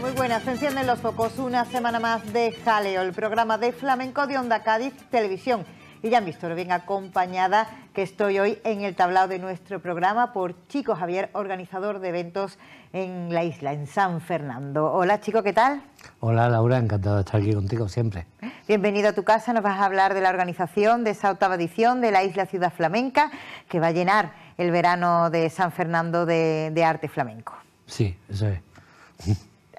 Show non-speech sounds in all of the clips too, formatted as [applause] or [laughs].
Muy buenas. Se encienden los focos una semana más de Jaleo, el programa de flamenco de Onda Cádiz Televisión. Y ya han visto lo bien acompañada que estoy hoy en el tablao de nuestro programa por Chico Javier, organizador de eventos en la isla, en San Fernando. Hola Chico, ¿qué tal? Hola Laura, encantado de estar aquí contigo siempre. Bienvenido a tu casa, nos vas a hablar de la organización de esa octava edición de la isla Ciudad Flamenca que va a llenar el verano de San Fernando de, de arte flamenco. Sí, eso es.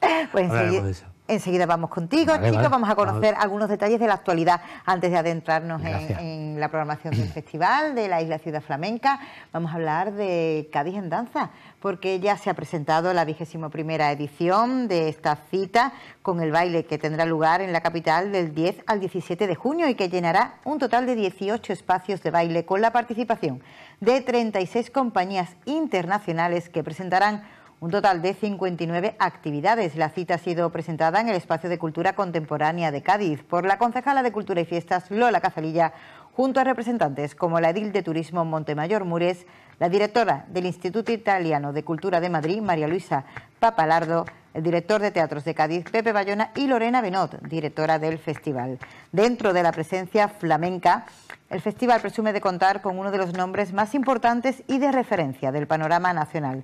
[laughs] pues enseguida, vamos contigo, chicos. Vamos a conocer algunos detalles de la actualidad antes de adentrarnos en, en, la programación del [clears throat] festival de la Isla Ciudad Flamenca. Vamos a hablar de Cádiz en Danza, porque ya se ha presentado la vigésima primera edición de esta cita con el baile que tendrá lugar en la capital del 10 al 17 de junio y que llenará un total de 18 espacios de baile con la participación de 36 compañías internacionales que presentarán un total de 59 actividades. La cita ha sido presentada en el Espacio de Cultura Contemporánea de Cádiz por la concejala de Cultura y Fiestas Lola Cazalilla, junto a representantes como la edil de Turismo Montemayor Mures, la directora del Instituto Italiano de Cultura de Madrid, María Luisa Papalardo, el director de Teatros de Cádiz, Pepe Bayona, y Lorena Benot, directora del festival. Dentro de la presencia flamenca, el festival presume de contar con uno de los nombres más importantes y de referencia del panorama nacional.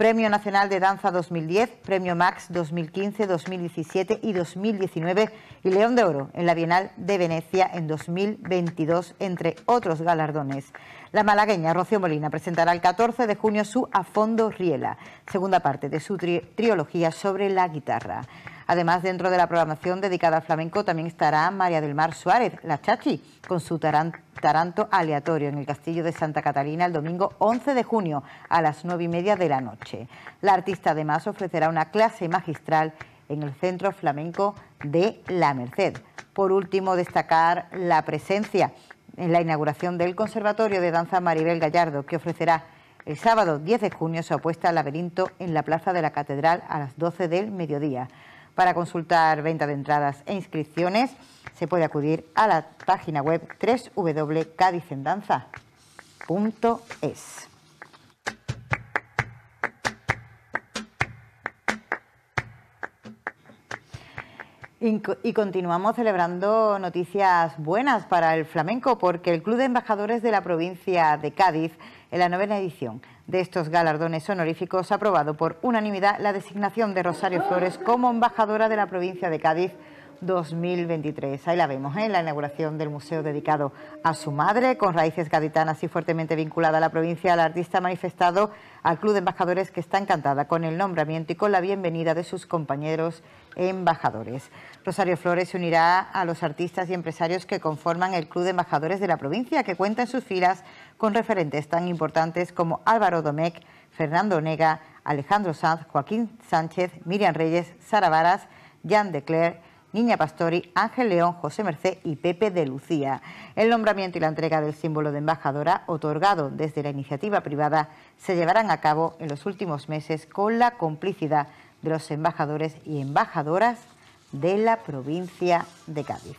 Premio Nacional de Danza 2010, Premio Max 2015, 2017 y 2019 y León de Oro en la Bienal de Venecia en 2022, entre otros galardones. La malagueña Rocío Molina presentará el 14 de junio su A Fondo Riela, segunda parte de su trilogía sobre la guitarra. Además, dentro de la programación dedicada al flamenco también estará María del Mar Suárez, la Chachi, con su taranto aleatorio en el Castillo de Santa Catalina el domingo 11 de junio a las 9 y media de la noche. La artista además ofrecerá una clase magistral en el Centro Flamenco de La Merced. Por último, destacar la presencia en la inauguración del Conservatorio de Danza Maribel Gallardo, que ofrecerá el sábado 10 de junio su apuesta al laberinto en la Plaza de la Catedral a las 12 del mediodía. Para consultar venta de entradas e inscripciones se puede acudir a la página web www.cadizendanza.es. Y continuamos celebrando noticias buenas para el flamenco porque el Club de Embajadores de la provincia de Cádiz en la novena edición de estos galardones honoríficos, ha aprobado por unanimidad la designación de Rosario Flores como embajadora de la provincia de Cádiz 2023. Ahí la vemos, en ¿eh? la inauguración del museo dedicado a su madre, con raíces gaditanas y fuertemente vinculada a la provincia. La artista ha manifestado al Club de Embajadores que está encantada con el nombramiento y con la bienvenida de sus compañeros embajadores. Rosario Flores se unirá a los artistas y empresarios que conforman el Club de Embajadores de la provincia, que cuenta en sus filas con referentes tan importantes como Álvaro Domecq, Fernando Onega, Alejandro Sanz, Joaquín Sánchez, Miriam Reyes, Sara Varas, Jan Declerc, Niña Pastori, Ángel León, José Mercé y Pepe de Lucía. El nombramiento y la entrega del símbolo de embajadora, otorgado desde la iniciativa privada, se llevarán a cabo en los últimos meses con la complicidad de los embajadores y embajadoras de la provincia de Cádiz.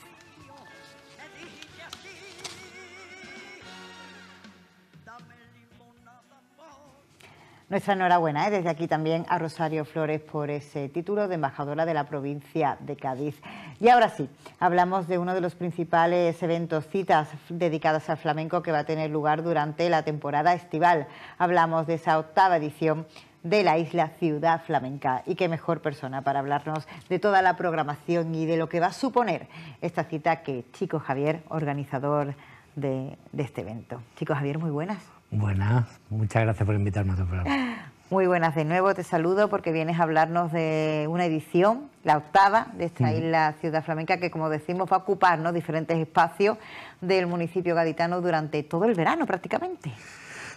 Nuestra enhorabuena ¿eh? desde aquí también a Rosario Flores por ese título de embajadora de la provincia de Cádiz. Y ahora sí, hablamos de uno de los principales eventos, citas dedicadas al flamenco que va a tener lugar durante la temporada estival. Hablamos de esa octava edición de la isla Ciudad Flamenca. Y qué mejor persona para hablarnos de toda la programación y de lo que va a suponer esta cita que Chico Javier, organizador de este evento. Chico Javier, muy buenas. Buenas, muchas gracias por invitarme a tu programa. Muy buenas de nuevo, te saludo porque vienes a hablarnos de una edición, la octava, de esta isla Ciudad Flamenca, que como decimos va a ocupar diferentes espacios del municipio gaditano durante todo el verano prácticamente.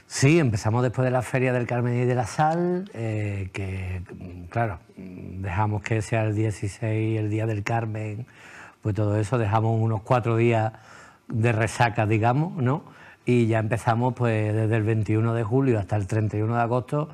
Sí, empezamos después de la Feria del Carmen y de la Sal, eh, que claro, dejamos que sea el 16, el Día del Carmen, pues todo eso, dejamos unos cuatro días de resaca, digamos, ¿no? y ya empezamos pues desde el 21 de julio hasta el 31 de agosto,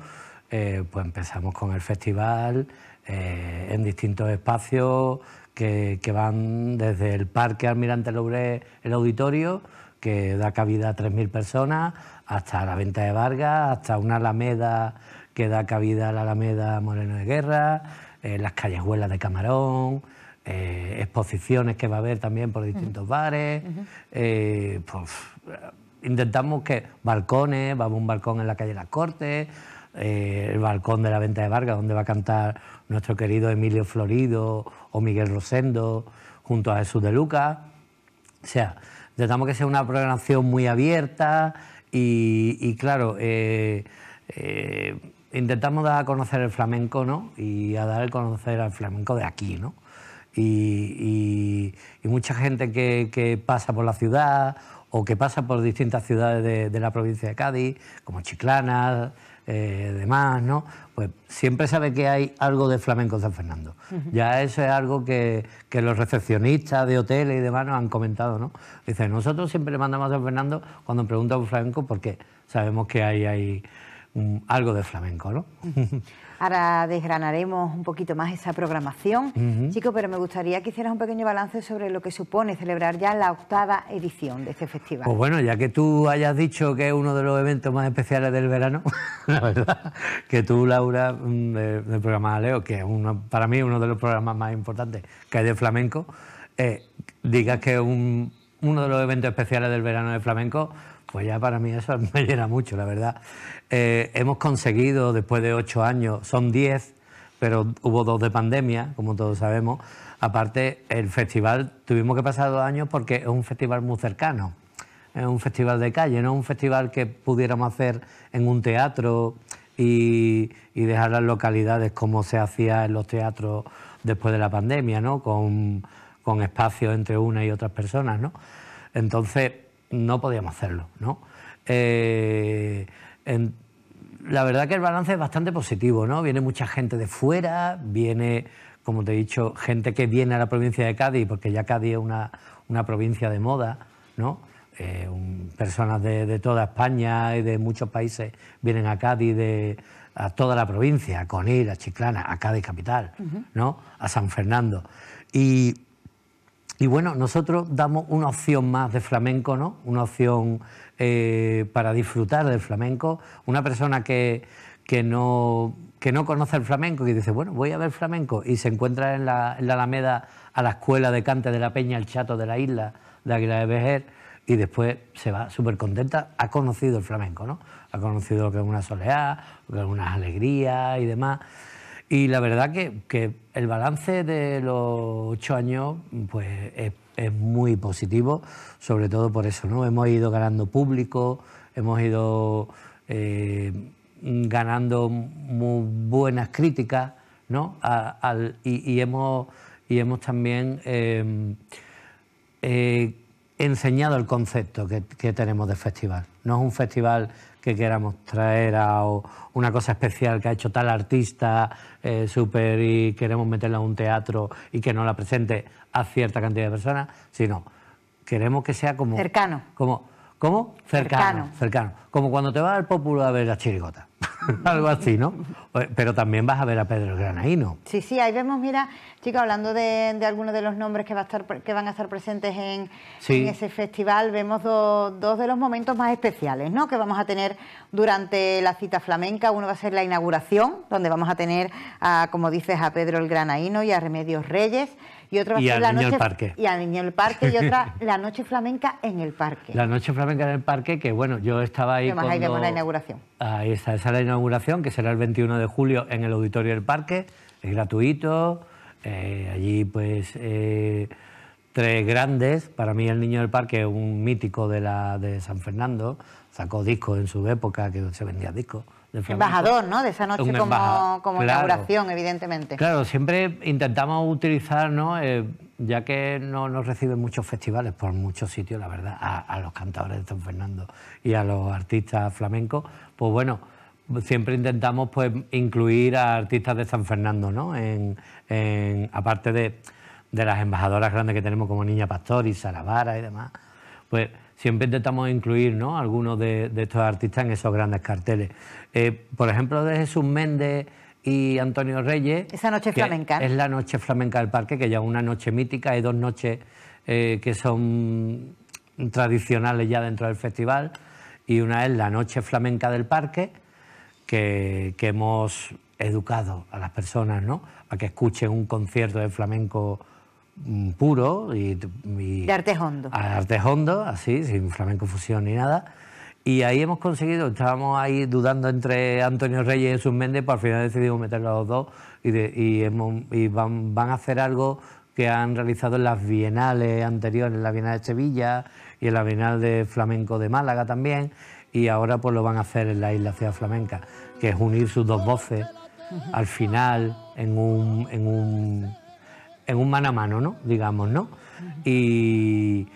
eh, pues empezamos con el festival eh, en distintos espacios que, van desde el Parque Almirante Loubre el auditorio, que da cabida a 3.000 personas, hasta la Venta de Vargas, hasta una alameda que da cabida a la Alameda Moreno de Guerra, eh, las callejuelas de Camarón, eh, exposiciones que va a haber también por distintos bares, pues, intentamos que balcones, vamos a un balcón en la calle Las Cortes, eh, el balcón de la Venta de Vargas, donde va a cantar nuestro querido Emilio Florido o Miguel Rosendo, junto a Jesús de Lucas. O sea, intentamos que sea una programación muy abierta y, claro, eh, eh, intentamos dar a conocer el flamenco, ¿no? Y a dar a conocer al flamenco de aquí, ¿no? Y, mucha gente que pasa por la ciudad o que pasa por distintas ciudades de, la provincia de Cádiz, como Chiclana, eh, demás, ¿no? Pues siempre sabe que hay algo de flamenco en San Fernando. Ya eso es algo que, los recepcionistas de hoteles y demás nos han comentado, ¿no? Dice: nosotros siempre le mandamos a San Fernando cuando preguntan un flamenco porque sabemos que hay, hay algo de flamenco, ¿no? Ahora desgranaremos un poquito más esa programación. Chico, pero me gustaría que hicieras un pequeño balance sobre lo que supone celebrar ya la octava edición de este festival. Pues bueno, ya que tú hayas dicho que es uno de los eventos más especiales del verano, [laughs] la verdad, que tú, Laura, mm, del programa Leo, que es uno, para mí uno de los programas más importantes que hay de flamenco, eh, digas que es uno de los eventos especiales del verano de flamenco pues ya para mí eso [laughs] me llena mucho, la verdad. Eh, hemos conseguido, después de ocho años, son diez, pero hubo dos de pandemia, como todos sabemos. Aparte, el festival, tuvimos que pasar dos años porque es un festival muy cercano. Es un festival de calle, no es un festival que pudiéramos hacer en un teatro y, dejar las localidades como se hacía en los teatros después de la pandemia, ¿no? Con, con espacio entre una y otras personas, ¿no? Entonces, no podíamos hacerlo. ¿no? Eh, la verdad que el balance es bastante positivo, ¿no? Viene mucha gente de fuera, viene, como te he dicho, gente que viene a la provincia de Cádiz, porque ya Cádiz es una, provincia de moda, ¿no? Eh, personas de, toda España y de muchos países vienen a Cádiz, de, a toda la provincia, a Conil, a Chiclana, a Cádiz capital, ¿no? A San Fernando. Y y bueno, nosotros damos una opción más de flamenco, ¿no? Una opción eh, para disfrutar del flamenco. Una persona que, que, no, que no conoce el flamenco, y dice, bueno, voy a ver flamenco, y se encuentra en la, Alameda a la escuela de cante de la Peña, el chato de la isla de Águila de Bejer, y después se va súper contenta, ha conocido el flamenco, ¿no? Ha conocido lo que es una soleá, lo que es unas alegrías y demás. Y la verdad que, el balance de los ocho años pues, es, muy positivo, sobre todo por eso. ¿no? Hemos ido ganando público, hemos ido eh, ganando muy buenas críticas ¿no? y, hemos, y hemos también eh, eh, enseñado el concepto que, que tenemos de festival. No es un festival que queramos traer a o una cosa especial que ha hecho tal artista eh, súper y queremos meterla a un teatro y que no la presente a cierta cantidad de personas, sino queremos que sea como... Cercano. Como, ¿Cómo? Cercano, cercano. Como cuando te va al pópulo a ver la chirigota. [laughs] Algo así, ¿no? Pero también vas a ver a Pedro Granaíno. Sí, sí, ahí vemos, mira, chica, hablando de, algunos de los nombres que, va a estar, que van a estar presentes en, ese festival, vemos dos de los momentos más especiales, ¿no? Que vamos a tener durante la cita flamenca. Uno va a ser la inauguración, donde vamos a tener, como dices, a Pedro el Granaíno y a Remedios Reyes y otra noche, parque. Y al niño el parque y otra [laughs] la noche flamenca en el parque. La noche flamenca en el parque, que bueno, yo estaba ahí. ahí vemos la inauguración. Ahí está, esa es la inauguración, que será el 21 de julio en el auditorio del parque. Es gratuito. Eh, allí, pues, eh, tres grandes. Para mí, el niño del parque es un mítico de, la, de San Fernando. Sacó discos en su época, que se vendía discos embajador, ¿no? De esa noche como, inauguración, evidentemente. Claro, siempre intentamos utilizar, ¿no? Eh, ya que no nos reciben muchos festivales por muchos sitios, la verdad, a, los cantadores de San Fernando y a los artistas flamencos, pues bueno, siempre intentamos pues incluir a artistas de San Fernando, ¿no? En, aparte de, las embajadoras grandes que tenemos como Niña Pastor y Sara y demás, pues siempre intentamos incluir ¿no? algunos de, estos artistas en esos grandes carteles. Eh, por ejemplo, de Jesús Méndez y Antonio Reyes. Esa noche flamenca. Es la noche flamenca del parque, que ya es una noche mítica. Hay dos noches eh, que son tradicionales ya dentro del festival. Y una es la noche flamenca del parque, que, que hemos educado a las personas ¿no? a que escuchen un concierto de flamenco Mm, puro y, y de arte hondo, así, sin flamenco fusión ni nada. Y ahí hemos conseguido, estábamos ahí dudando entre Antonio Reyes y Sus Méndez, Pero pues al final decidimos meterlos los dos y, van, a hacer algo que han realizado en las bienales anteriores, en la Bienal de Sevilla y en la Bienal de Flamenco de Málaga también, y ahora pues lo van a hacer en la Isla Ciudad Flamenca, que es unir sus dos voces al final en un en un mano a mano, ¿no? Digamos, ¿no? Y,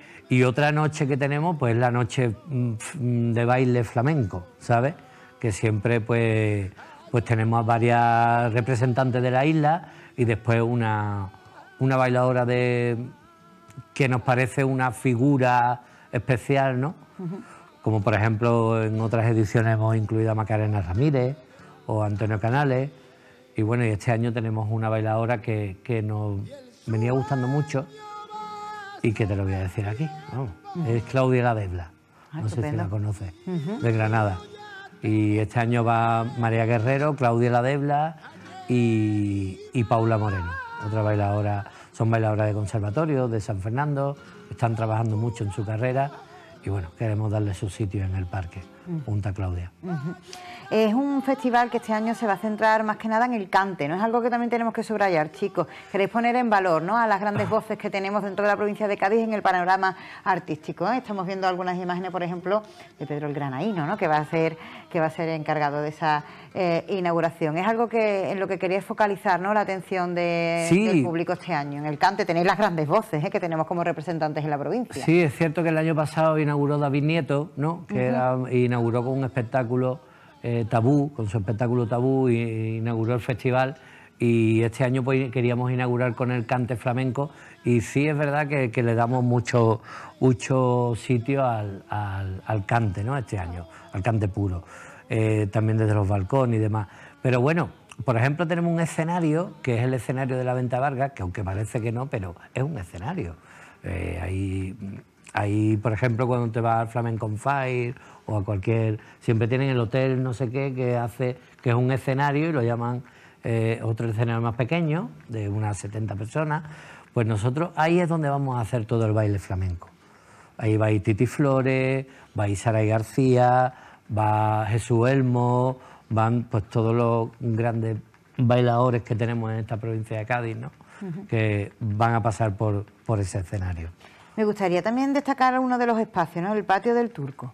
otra noche que tenemos, pues la noche mm, mm, de baile flamenco, ¿sabes? Que siempre, pues, pues tenemos a varias representantes de la isla y después una, una bailadora de que nos parece una figura especial, ¿no? Como por ejemplo en otras ediciones hemos incluido a Macarena Ramírez o Antonio Canales. Y bueno, y este año tenemos una bailadora que, que nos venía gustando mucho y que te lo voy a decir aquí. Es Claudia Ladebla... Ah, no sé si la conoces, de Granada. Y este año va María Guerrero, Claudia Ladebla... y, y Paula Moreno, otra bailadora, son bailadoras de conservatorio de San Fernando, están trabajando mucho en su carrera y bueno, queremos darle su sitio en el parque, Punta Claudia. Es un festival que este año se va a centrar más que nada en el cante, ¿no? Es algo que también tenemos que subrayar, chicos. Queréis poner en valor, ¿no? A las grandes ah. voces que tenemos dentro de la provincia de Cádiz en el panorama artístico. ¿eh? Estamos viendo algunas imágenes, por ejemplo, de Pedro el Granaíno, ¿no? Que va a ser, que va a ser encargado de esa eh, inauguración. Es algo que en lo que quería focalizar ¿no? la atención de, del público este año. En el Cante tenéis las grandes voces ¿eh? que tenemos como representantes en la provincia. Sí, es cierto que el año pasado inauguró David Nieto, ¿no? que inauguró con un espectáculo eh, tabú, con su espectáculo tabú, y, inauguró el festival. Y este año pues, queríamos inaugurar con el Cante Flamenco. Y sí es verdad que, le damos mucho, mucho sitio al, al, al cante, ¿no? Este año, al cante puro. Eh, también desde los balcones y demás. Pero bueno, por ejemplo, tenemos un escenario, que es el escenario de la Venta Vargas, que aunque parece que no, pero es un escenario. Eh, ahí, por ejemplo, cuando te vas al Flamenco Fire o a cualquier... Siempre tienen el hotel no sé qué que hace que es un escenario y lo llaman eh, otro escenario más pequeño, de unas 70 personas. Pues nosotros ahí es donde vamos a hacer todo el baile flamenco. Ahí va Titi Flores, va Saray García, va Jesús Elmo, van pues todos los grandes bailadores que tenemos en esta provincia de Cádiz, ¿no? que van a pasar por, ese escenario. Me gustaría también destacar uno de los espacios, ¿no? el patio del turco.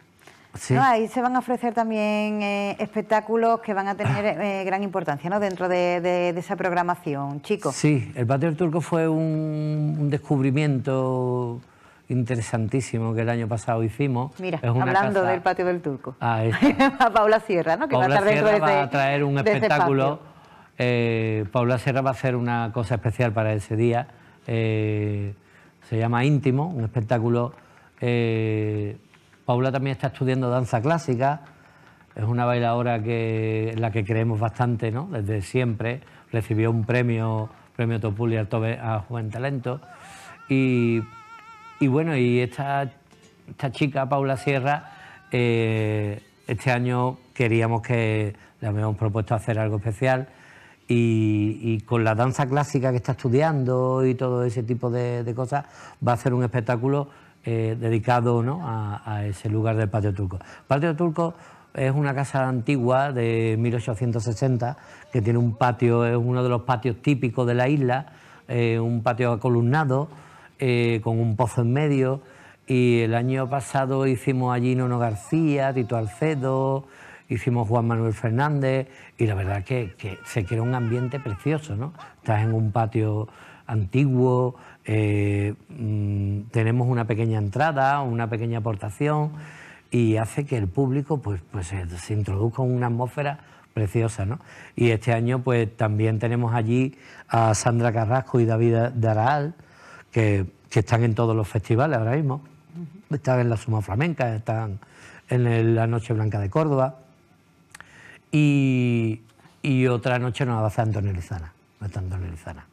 Ahí se van a ofrecer también eh, espectáculos que van a tener ah. eh, gran importancia ¿no? dentro de, esa programación, chicos. Sí, el patio del turco fue un, un descubrimiento interesantísimo que el año pasado hicimos. Mira, hablando del patio del turco. [laughs] a Paula Sierra, ¿no? Que va a va a traer un espectáculo. Eh, Paula Sierra va a hacer una cosa especial para ese día. Eh, se llama Íntimo, un espectáculo. Eh, Paula también está estudiando danza clásica. Es una bailadora que, en la que creemos bastante, ¿no? Desde siempre. Recibió un premio, premio Topuli a Joven Talento. Y y bueno, y esta, chica, Paula Sierra, eh, este año queríamos que le habíamos propuesto hacer algo especial. Y, con la danza clásica que está estudiando y todo ese tipo de, cosas, va a hacer un espectáculo eh, dedicado ¿no? a, ese lugar del Patio Turco. Patio Turco es una casa antigua de 1860 que tiene un patio, es uno de los patios típicos de la isla, eh, un patio acolumnado eh, con un pozo en medio. Y el año pasado hicimos allí Nono García, Tito Alcedo, hicimos Juan Manuel Fernández y la verdad que, que se crea un ambiente precioso, ¿no? Estás en un patio antiguo, eh, mm, tenemos una pequeña entrada, una pequeña aportación y hace que el público pues, pues eh, se, introduzca en una atmósfera preciosa, ¿no? Y este año pues también tenemos allí a Sandra Carrasco y David Daral que, están en todos los festivales ahora mismo. Están en la Suma Flamenca, están en la Noche Blanca de Córdoba. Y, otra noche nos va a hacer Antonio Lizana. Antonio Lizana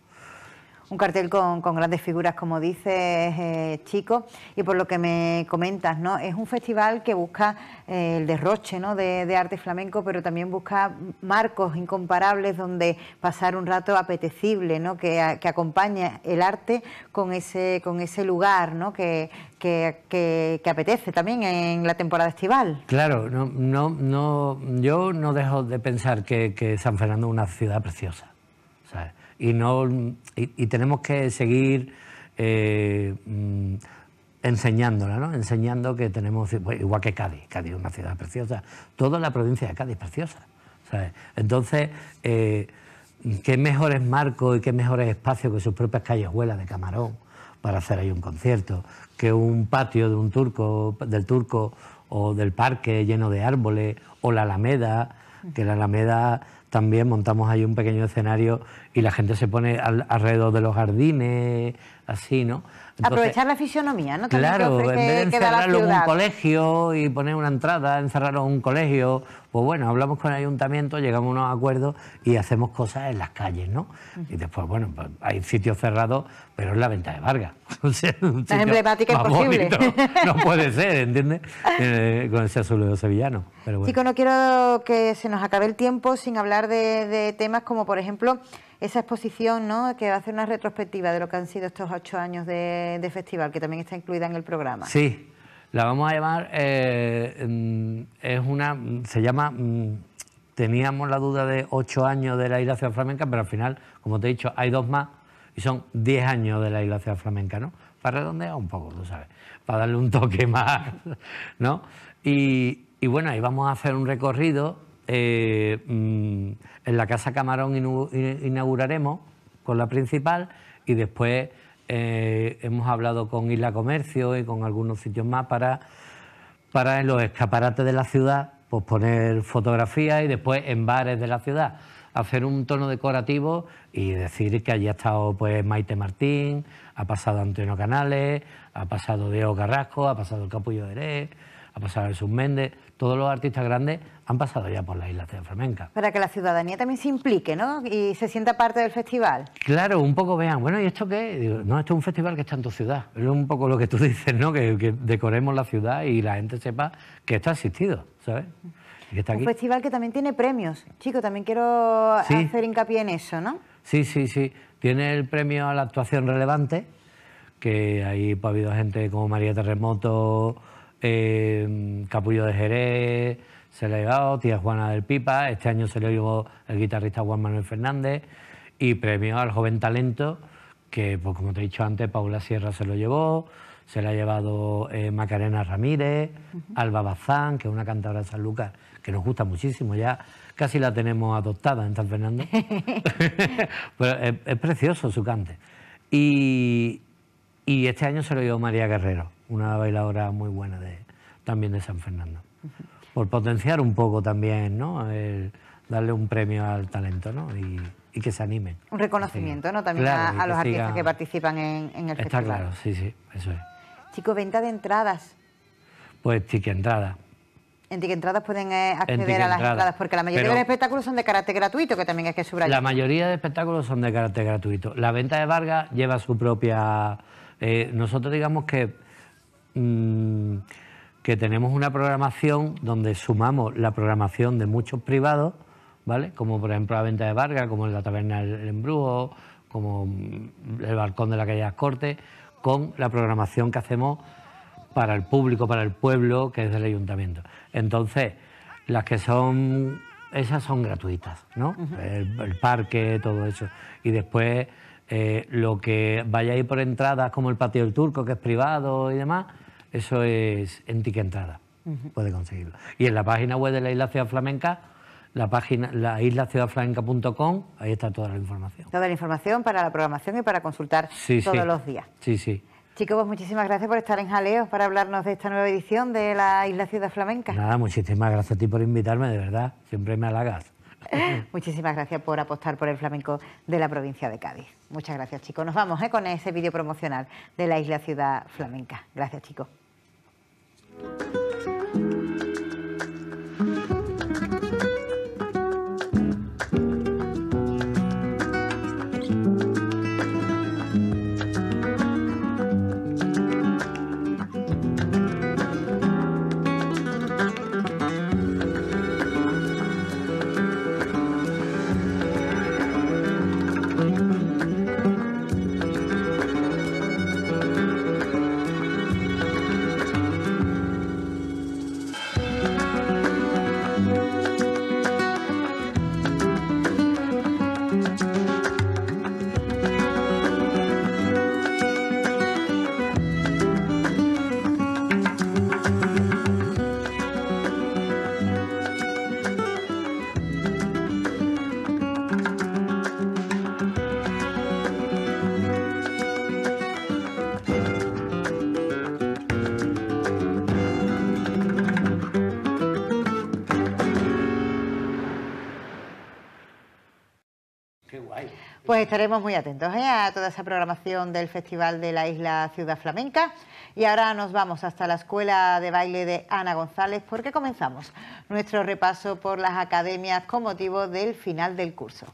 un cartel con, grandes figuras, como dices, eh, Chico, y por lo que me comentas, ¿no? Es un festival que busca eh, el derroche ¿no? de, arte flamenco, pero también busca marcos incomparables donde pasar un rato apetecible, ¿no? Que, acompañe acompaña el arte con ese, con ese lugar, ¿no? Que, apetece también en la temporada estival. Claro, no, no, no, yo no dejo de pensar que San Fernando es una ciudad preciosa y, no, y, tenemos que seguir eh, mm, enseñándola, ¿no? enseñando que tenemos, pues, igual que Cádiz, Cádiz es una ciudad preciosa, toda la provincia de Cádiz es preciosa. Entonces, eh, qué mejores marcos y qué mejores espacios que sus propias callejuelas de Camarón para hacer ahí un concierto, que un patio de un turco, del turco o del parque lleno de árboles, o la Alameda, que la Alameda también montamos ahí un pequeño escenario y la gente se pone alrededor de los jardines, así, ¿no? Aprovechar la fisionomía, ¿no? claro, en vez de encerrarlo en un colegio y poner una entrada, encerrarlo en un colegio, pues bueno, hablamos con el ayuntamiento, llegamos a unos acuerdos y hacemos cosas en las calles, ¿no? Y después, bueno, pues, hay sitios cerrados, pero es la venta de Vargas. [laughs] es emblemática imposible. [laughs] No puede [laughs] ser, ¿entiendes? Eh, con ese de sevillano. Chico, no quiero que se nos acabe el tiempo sin hablar de temas como, por ejemplo, esa exposición ¿no? que va a hacer una retrospectiva de lo que han sido estos ocho años de, festival, que también está incluida en el programa. Sí, la vamos a llamar, eh, mm, es una, mm, se llama, mm, teníamos la duda de ocho años de la Iglesia flamenca, pero al final, como te he dicho, hay dos más y son diez años de la Iglesia flamenca, ¿no? Para redondear un poco, tú sabes, para darle un toque [laughs] más, ¿no? Y, y bueno, ahí vamos a hacer un recorrido eh, mm, en la Casa Camarón inauguraremos con la principal y después eh, hemos hablado con Isla Comercio y con algunos sitios más para, para en los escaparates de la ciudad pues poner fotografías y después en bares de la ciudad hacer un tono decorativo y decir que allí ha estado pues Maite Martín, ha pasado Antonio Canales, ha pasado Diego Carrasco, ha pasado el Capullo de ha pasado Jesús Méndez, todos los artistas grandes han pasado ya por las la isla flamenca. Para que la ciudadanía también se implique, ¿no? Y se sienta parte del festival. Claro, un poco vean, bueno, ¿y esto qué? no, esto es un festival que está en tu ciudad. Es un poco lo que tú [laughs] dices, ¿no? Que, decoremos la ciudad y la gente sepa que está asistido, ¿sabes? Que está aquí. Un festival que también tiene premios. Chico, también quiero hacer hincapié en eso, ¿no? Sí, sí, sí. Tiene el premio a la actuación relevante, que ahí pues, ha habido gente como María Terremoto, eh, Capullo de Jerez se le ha llevado tía Juana del Pipa, este año se lo llevó el guitarrista Juan Manuel Fernández y premio al joven talento que, pues, como te he dicho antes, Paula Sierra se lo llevó, se la ha llevado eh, Macarena Ramírez, Alba Bazán, que es una cantadora de San Lucas que nos gusta muchísimo, ya casi la tenemos adoptada en San Fernando. [laughs] [laughs] Pero es, precioso su cante. Y, este año se lo llevó María Guerrero, una bailadora muy buena de, también de San Fernando por potenciar un poco también, ¿no? darle un premio al talento, ¿no? Y, que se animen. Un reconocimiento, ¿no? También a, los artistas que participan en, el festival. Está claro, sí, sí, eso es. Chico, venta de entradas. Pues ticket entrada. En ticket entradas pueden eh, acceder a las entradas, porque la mayoría de los espectáculos son de carácter gratuito, que también es que subrayar. La mayoría de espectáculos son de carácter gratuito. La venta de Vargas lleva su propia... Eh, nosotros digamos que... Mm, que tenemos una programación donde sumamos la programación de muchos privados, ¿vale? Como por ejemplo la venta de Vargas, como la taberna del Embrujo, como mm, el balcón de la calle Las con la programación que hacemos para el público, para el pueblo, que es del ayuntamiento. Entonces, las que son, esas son gratuitas, ¿no? el, parque, todo eso. Y después, eh, lo que vaya a ir por entradas, como el patio del turco, que es privado y demás, eso es en uh entrada, puede conseguirlo. Y en la página web de la Isla Ciudad Flamenca, la página la islaciudadflamenca.com, ahí está toda la información. Toda la información para la programación y para consultar todos los días. Sí, sí. Chicos, pues muchísimas gracias por estar en Jaleos para hablarnos de esta nueva edición de la Isla Ciudad Flamenca. Nada, muchísimas gracias a ti por invitarme, de verdad. Siempre me halagas. Muchísimas gracias por apostar por el flamenco de la provincia de Cádiz. Muchas gracias, chicos. Nos vamos ¿eh? con ese vídeo promocional de la isla ciudad flamenca. Gracias, chicos. Qué guay. Pues estaremos muy atentos ¿eh? a toda esa programación del Festival de la Isla Ciudad Flamenca. Y ahora nos vamos hasta la Escuela de Baile de Ana González porque comenzamos nuestro repaso por las academias con motivo del final del curso.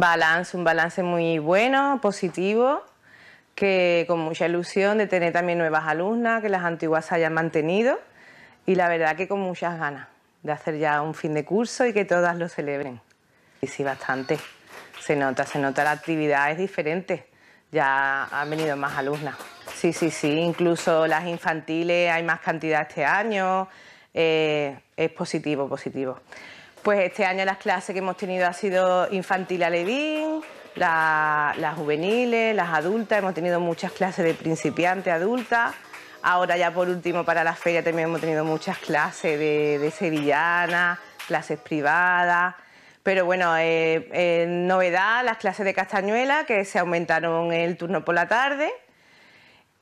balance, un balance muy bueno, positivo, que con mucha ilusión de tener también nuevas alumnas, que las antiguas hayan mantenido y la verdad que con muchas ganas de hacer ya un fin de curso y que todas lo celebren. Y sí, bastante. Se nota, se nota la actividad, es diferente. Ya han venido más alumnas. Sí, sí, sí, incluso las infantiles hay más cantidad este año. Eh, es positivo, positivo. Pues este año las clases que hemos tenido ha sido infantil alevín, la, las juveniles, las adultas, hemos tenido muchas clases de principiante, adulta. Ahora ya por último para la feria también hemos tenido muchas clases de, de sevillana, clases privadas. Pero bueno, eh, eh, novedad, las clases de castañuela que se aumentaron el turno por la tarde.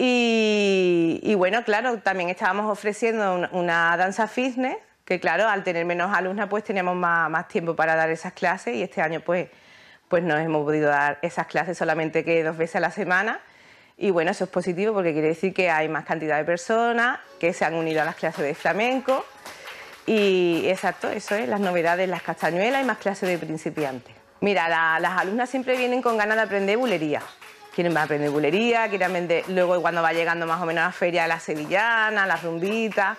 Y, bueno, claro, también estábamos ofreciendo una danza fitness que claro, al tener menos alumnas pues teníamos más, tiempo para dar esas clases y este año pues, pues nos hemos podido dar esas clases solamente que dos veces a la semana y bueno, eso es positivo porque quiere decir que hay más cantidad de personas que se han unido a las clases de flamenco y exacto, eso es, las novedades, las castañuelas y más clases de principiantes. Mira, las alumnas siempre vienen con ganas de aprender bulería. Quieren aprender bulería, quieren aprender... Luego cuando va llegando más o menos a la feria, la sevillana... las rumbitas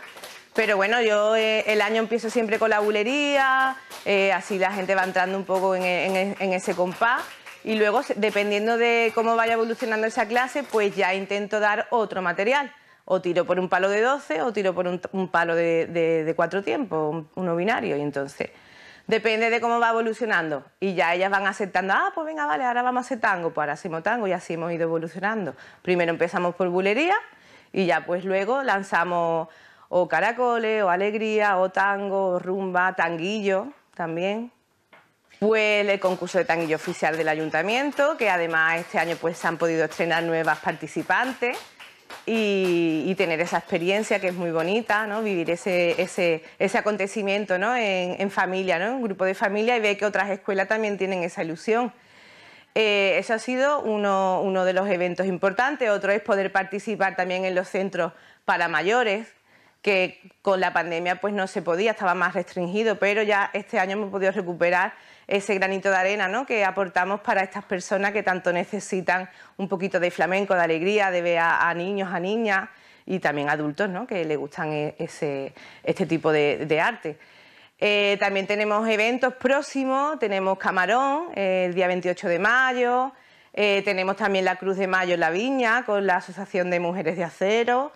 pero bueno, yo eh, el año empiezo siempre con la bulería, eh, así la gente va entrando un poco en, ese compás. Y luego, dependiendo de cómo vaya evolucionando esa clase, pues ya intento dar otro material. O tiro por un palo de 12 o tiro por un, palo de, de, cuatro tiempos, uno binario. Y entonces, depende de cómo va evolucionando. Y ya ellas van aceptando, ah, pues venga, vale, ahora vamos a hacer tango, pues ahora hacemos tango y así hemos ido evolucionando. Primero empezamos por bulería y ya pues luego lanzamos o caracoles, o alegría, o tango, o rumba, tanguillo también. Pues el concurso de tanguillo oficial del ayuntamiento, que además este año pues se han podido estrenar nuevas participantes y, tener esa experiencia que es muy bonita, ¿no? Vivir ese, acontecimiento en, familia, ¿no? En grupo de familia y ver que otras escuelas también tienen esa ilusión. Eh, eso ha sido uno, uno de los eventos importantes. Otro es poder participar también en los centros para mayores, que con la pandemia pues no se podía, estaba más restringido, pero ya este año hemos podido recuperar ese granito de arena ¿no? que aportamos para estas personas que tanto necesitan un poquito de flamenco, de alegría, de ver a, niños, a niñas y también adultos ¿no? que les gustan e, ese, este tipo de, arte. Eh, también tenemos eventos próximos, tenemos Camarón eh, el día 28 de mayo, eh, tenemos también la Cruz de Mayo en la Viña con la Asociación de Mujeres de Acero,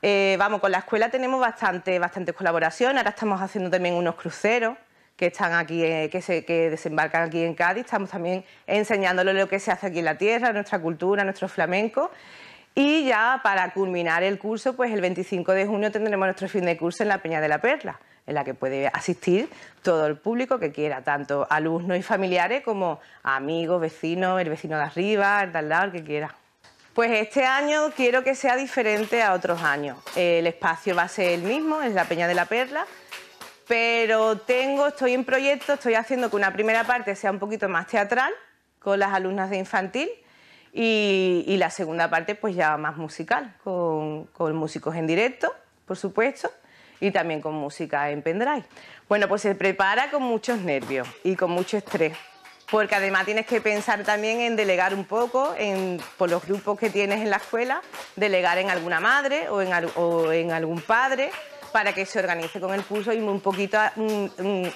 eh, vamos, con la escuela tenemos bastante, bastante colaboración. Ahora estamos haciendo también unos cruceros que están aquí, eh, que, se, que desembarcan aquí en Cádiz. Estamos también enseñándoles lo que se hace aquí en la tierra, nuestra cultura, nuestro flamenco. Y ya para culminar el curso, pues el 25 de junio tendremos nuestro fin de curso en la Peña de la Perla, en la que puede asistir todo el público que quiera, tanto alumnos y familiares como amigos, vecinos, el vecino de arriba, el de al lado, el que quiera. Pues este año quiero que sea diferente a otros años. El espacio va a ser el mismo, es la Peña de la Perla, pero tengo, estoy en proyecto, estoy haciendo que una primera parte sea un poquito más teatral con las alumnas de infantil y, la segunda parte pues ya más musical, con, con músicos en directo, por supuesto y también con música en pendrive. Bueno, pues se prepara con muchos nervios y con mucho estrés porque además tienes que pensar también en delegar un poco, por los grupos que tienes en la escuela, delegar en alguna madre o en, algún padre para que se organice con el curso y un poquito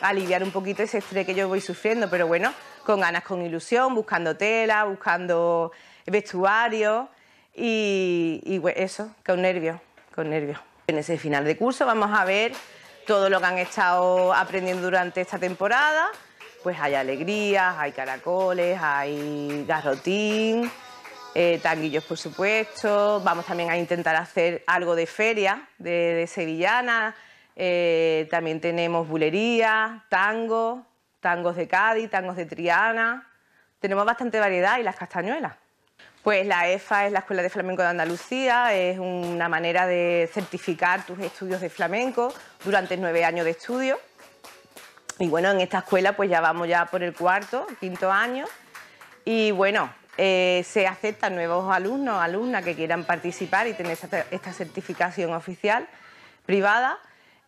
aliviar un poquito ese estrés que yo voy sufriendo, pero bueno, con ganas, con ilusión, buscando tela, buscando vestuario y, pues eso, con nervios, con nervios. En ese final de curso vamos a ver todo lo que han estado aprendiendo durante esta temporada pues hay alegrías, hay caracoles, hay garrotín, eh, tanguillos por supuesto. Vamos también a intentar hacer algo de feria de, sevillana. Eh, también tenemos bulería, tango, tangos de Cádiz, tangos de Triana. Tenemos bastante variedad y las castañuelas. Pues la EFA es la Escuela de Flamenco de Andalucía, es una manera de certificar tus estudios de flamenco durante nueve años de estudio. Y bueno, en esta escuela pues ya vamos ya por el cuarto, quinto año. Y bueno, eh, se aceptan nuevos alumnos, alumnas que quieran participar y tener esta, certificación oficial privada.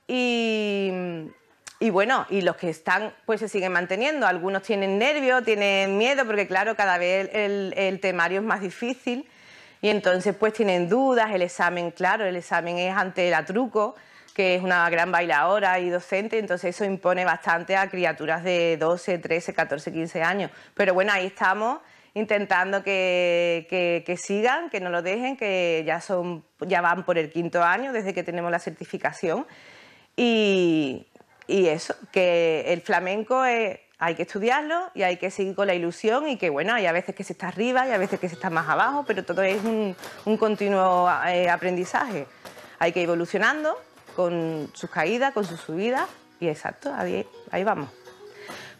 Y, bueno, y los que están pues se siguen manteniendo. Algunos tienen nervios, tienen miedo, porque claro, cada vez el, temario es más difícil. Y entonces pues tienen dudas, el examen, claro, el examen es ante la truco que es una gran bailadora y docente, entonces eso impone bastante a criaturas de 12, 13, 14, 15 años. Pero bueno, ahí estamos intentando que, sigan, que no lo dejen, que ya, son, ya van por el quinto año desde que tenemos la certificación. Y, eso, que el flamenco eh, hay que estudiarlo y hay que seguir con la ilusión y que bueno, hay a veces que se está arriba y a veces que se está más abajo, pero todo es un, un continuo eh, aprendizaje. Hay que ir evolucionando con sus caídas, con sus subidas, y exacto, ahí, vamos.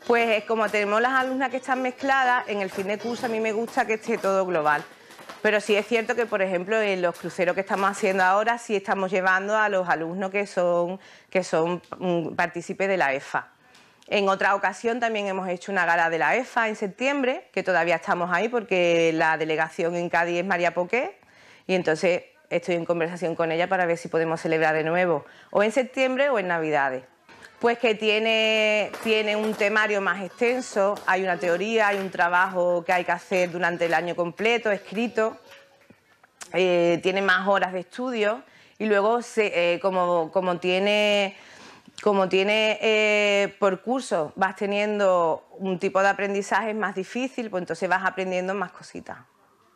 Pues eh, como tenemos las alumnas que están mezcladas, en el fin de curso a mí me gusta que esté todo global. Pero sí es cierto que, por ejemplo, en los cruceros que estamos haciendo ahora, sí estamos llevando a los alumnos que son, que son mm, partícipes de la EFA. En otra ocasión también hemos hecho una gala de la EFA en septiembre, que todavía estamos ahí porque la delegación en Cádiz es María Poqué, y entonces estoy en conversación con ella para ver si podemos celebrar de nuevo, o en septiembre o en Navidades. Pues que tiene, un temario más extenso, hay una teoría, hay un trabajo que hay que hacer durante el año completo, escrito, eh, tiene más horas de estudio y luego eh, como, como tiene eh, por curso, vas teniendo un tipo de aprendizaje más difícil, pues entonces vas aprendiendo más cositas.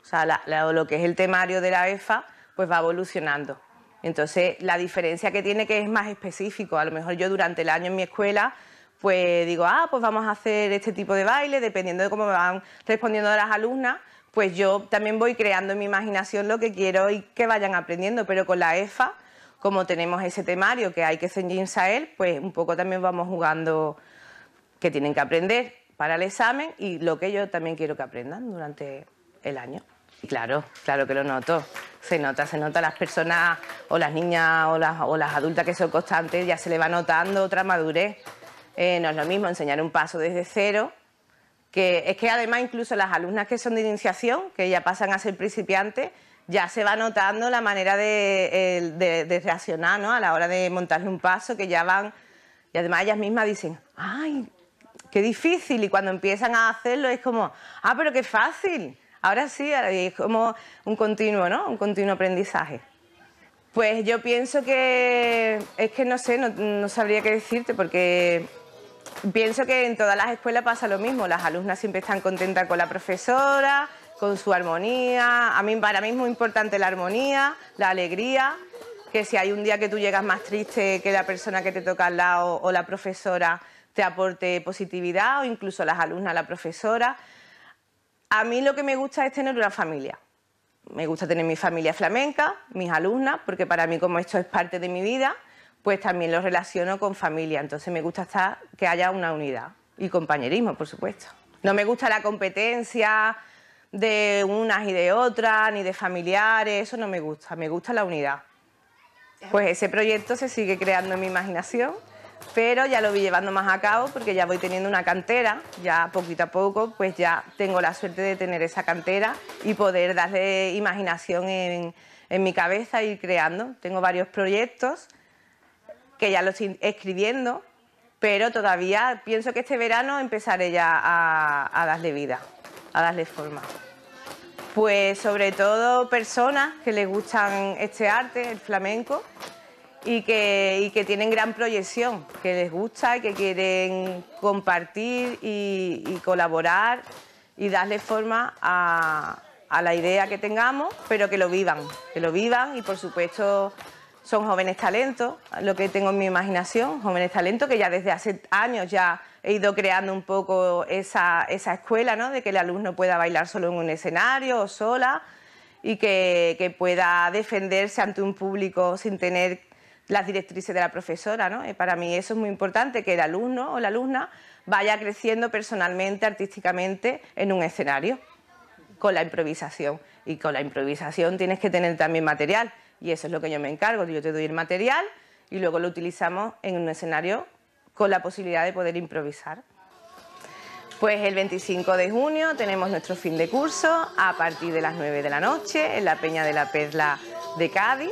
O sea, lo que es el temario de la EFA pues va evolucionando. Entonces, la diferencia que tiene que es más específico. A lo mejor yo durante el año en mi escuela, pues digo, ah, pues vamos a hacer este tipo de baile, dependiendo de cómo me van respondiendo las alumnas, pues yo también voy creando en mi imaginación lo que quiero y que vayan aprendiendo. Pero con la EFA, como tenemos ese temario que hay que ceñirse a él, pues un poco también vamos jugando que tienen que aprender para el examen y lo que yo también quiero que aprendan durante el año. Claro, claro que lo noto se nota, se nota las personas o las niñas o las, o las adultas que son constantes, ya se le va notando otra madurez. Eh, no es lo mismo enseñar un paso desde cero, que es que además incluso las alumnas que son de iniciación, que ya pasan a ser principiantes, ya se va notando la manera de, reaccionar ¿no? a la hora de montarle un paso, que ya van, y además ellas mismas dicen, ¡ay, qué difícil! Y cuando empiezan a hacerlo es como, ¡ah, pero qué fácil! Ahora sí, es como un continuo, ¿no? Un continuo aprendizaje. Pues yo pienso que es que no sé, no, sabría qué decirte porque pienso que en todas las escuelas pasa lo mismo. Las alumnas siempre están contentas con la profesora, con su armonía. A mí para mí es muy importante la armonía, la alegría, que si hay un día que tú llegas más triste que la persona que te toca al lado o la profesora te aporte positividad o incluso las alumnas, la profesora. A mí lo que me gusta es tener una familia. Me gusta tener mi familia flamenca, mis alumnas, porque para mí como esto es parte de mi vida, pues también lo relaciono con familia. Entonces me gusta estar que haya una unidad y compañerismo, por supuesto. No me gusta la competencia de unas y de otras, ni de familiares, eso no me gusta, me gusta la unidad. Pues ese proyecto se sigue creando en mi imaginación pero ya lo voy llevando más a cabo porque ya voy teniendo una cantera, ya poquito a poco, pues ya tengo la suerte de tener esa cantera y poder darle imaginación en, mi cabeza y ir creando. Tengo varios proyectos que ya los estoy escribiendo, pero todavía pienso que este verano empezaré ya a, a darle vida, a darle forma. Pues sobre todo personas que les gustan este arte, el flamenco, y que, tienen gran proyección, que les gusta y que quieren compartir y, colaborar y darle forma a, la idea que tengamos, pero que lo vivan, que lo vivan y por supuesto son jóvenes talentos, lo que tengo en mi imaginación, jóvenes talentos que ya desde hace años ya he ido creando un poco esa, escuela, ¿no? De que el alumno pueda bailar solo en un escenario o sola y que, que pueda defenderse ante un público sin tener las directrices de la profesora. ¿no? Eh, para mí eso es muy importante, que el alumno o la alumna vaya creciendo personalmente, artísticamente, en un escenario, con la improvisación. Y con la improvisación tienes que tener también material, y eso es lo que yo me encargo. Yo te doy el material y luego lo utilizamos en un escenario con la posibilidad de poder improvisar. Pues el 25 de junio tenemos nuestro fin de curso a partir de las 9 de la noche en la Peña de la Perla de Cádiz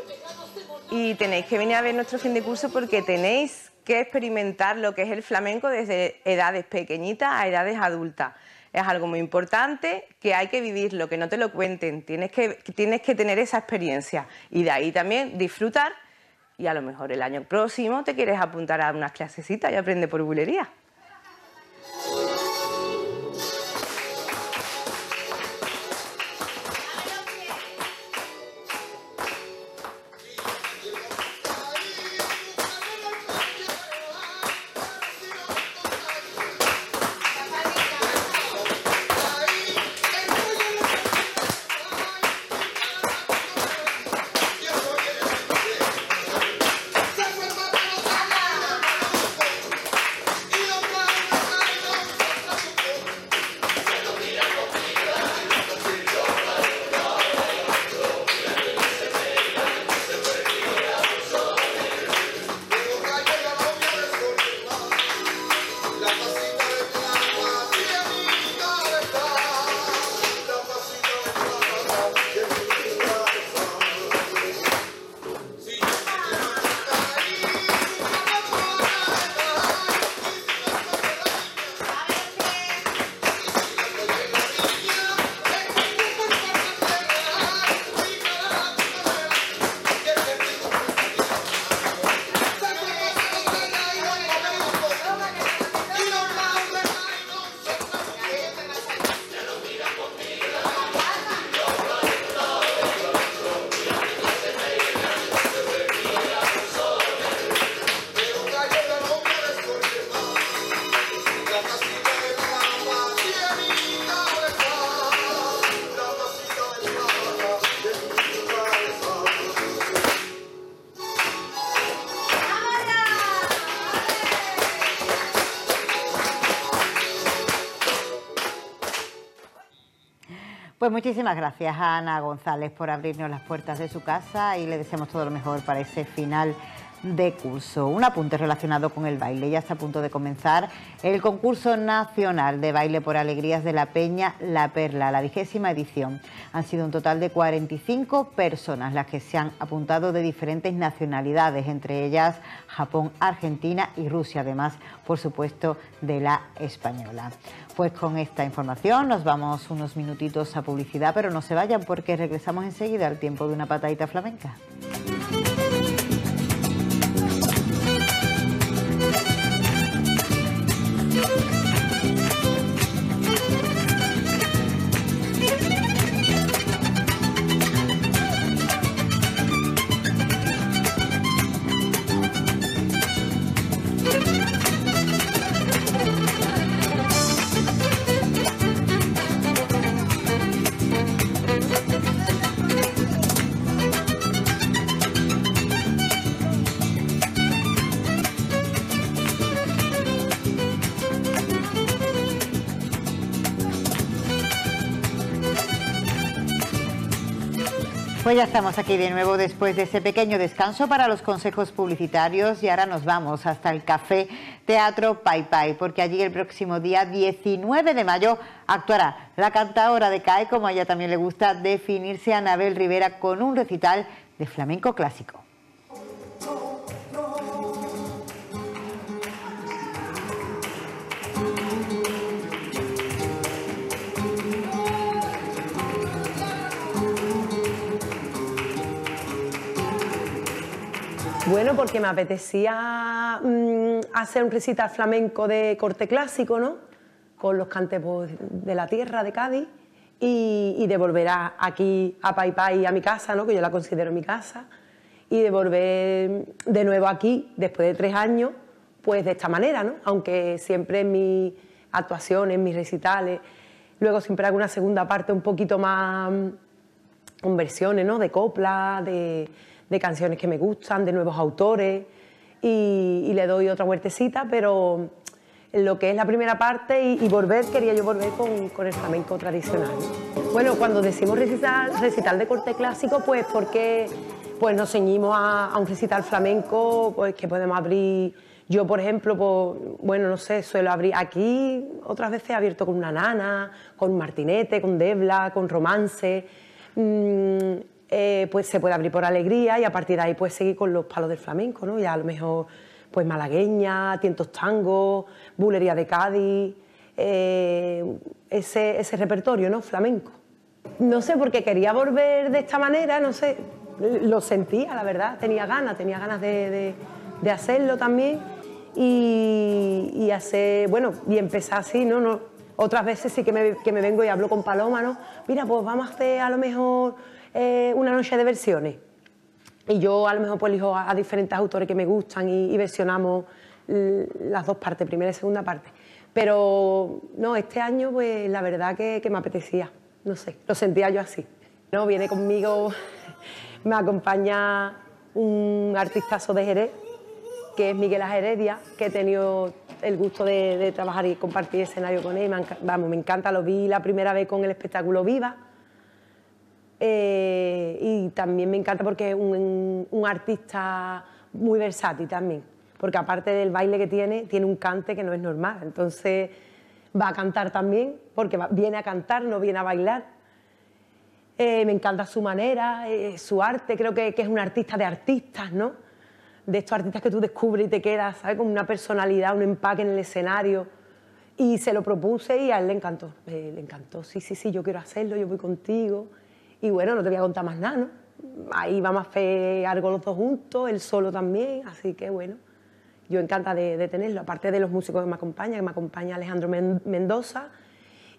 y tenéis que venir a ver nuestro fin de curso porque tenéis que experimentar lo que es el flamenco desde edades pequeñitas a edades adultas. Es algo muy importante que hay que vivirlo, que no te lo cuenten, tienes que, tener esa experiencia y de ahí también disfrutar y a lo mejor el año próximo te quieres apuntar a unas clasecitas y aprende por bulería. Pues muchísimas gracias a Ana González por abrirnos las puertas de su casa y le deseamos todo lo mejor para ese final de curso. Un apunte relacionado con el baile. Ya está a punto de comenzar el concurso nacional de baile por alegrías de la Peña La Perla, la vigésima edición. Han sido un total de 45 personas las que se han apuntado de diferentes nacionalidades, entre ellas Japón, Argentina y Rusia, además, por supuesto, de la española. Pues con esta información nos vamos unos minutitos a publicidad, pero no se vayan porque regresamos enseguida al tiempo de una patadita flamenca. Pues ya estamos aquí de nuevo después de ese pequeño descanso para los consejos publicitarios y ahora nos vamos hasta el Café Teatro Pai Pai, porque allí el próximo día 19 de mayo actuará la cantadora de CAE, como a ella también le gusta definirse, Anabel Rivera, con un recital de flamenco clásico. Bueno, porque me apetecía mm, hacer un recital flamenco de corte clásico, ¿no? Con los cantes de la tierra de Cádiz y, devolver aquí a Pai Pai, a mi casa, ¿no? Que yo la considero mi casa. Y devolver de nuevo aquí, después de tres años, pues de esta manera, ¿no? Aunque siempre en mis actuaciones, en mis recitales, luego siempre hago una segunda parte un poquito más mm, con versiones, ¿no? De copla, de de canciones que me gustan, de nuevos autores y, le doy otra vueltecita, pero lo que es la primera parte y, volver, quería yo volver con, el flamenco tradicional. Bueno, cuando decimos recital, recital de corte clásico, pues porque pues nos ceñimos a, un recital flamenco pues, que podemos abrir. Yo, por ejemplo, pues, bueno, no sé, suelo abrir aquí, otras veces he abierto con una nana, con martinete, con debla, con romance. Mm, eh, pues se puede abrir por alegría y a partir de ahí pues seguir con los palos del flamenco, ¿no? Ya a lo mejor pues malagueña, tientos tango... bulería de Cádiz, eh, ese, repertorio, ¿no? Flamenco. No sé, porque quería volver de esta manera, no sé, lo sentía, la verdad, tenía ganas, tenía ganas de, de, hacerlo también y, y, hacer, bueno, y empezar así, ¿no? no otras veces sí que me, que me vengo y hablo con Paloma, ¿no? Mira, pues vamos a hacer a lo mejor eh, una noche de versiones. Y yo a lo mejor pues elijo a, a diferentes autores que me gustan y, versionamos las dos partes, primera y segunda parte. Pero no, este año pues la verdad que, me apetecía, no sé, lo sentía yo así. No, viene conmigo, [laughs] me acompaña un artistazo de Jerez, que es Miguel Heredia, que he tenido el gusto de, trabajar y compartir escenario con él. vamos, me encanta, lo vi la primera vez con el espectáculo Viva eh, y también me encanta porque es un, artista muy versátil también, porque aparte del baile que tiene, tiene un cante que no es normal. Entonces va a cantar también, porque viene a cantar, no viene a bailar. Eh, me encanta su manera, eh, su arte, creo que, es un artista de artistas, ¿no? De estos artistas que tú descubres y te quedas, ¿sabes? Con una personalidad, un empaque en el escenario. Y se lo propuse y a él le encantó. le encantó, sí, sí, sí, yo quiero hacerlo, yo voy contigo. Y bueno, no te voy a contar más nada, ¿no? Ahí vamos a hacer algo los dos juntos, el solo también, así que bueno, yo encanta de, tenerlo, aparte de los músicos que me acompañan, que me acompaña Alejandro Mendoza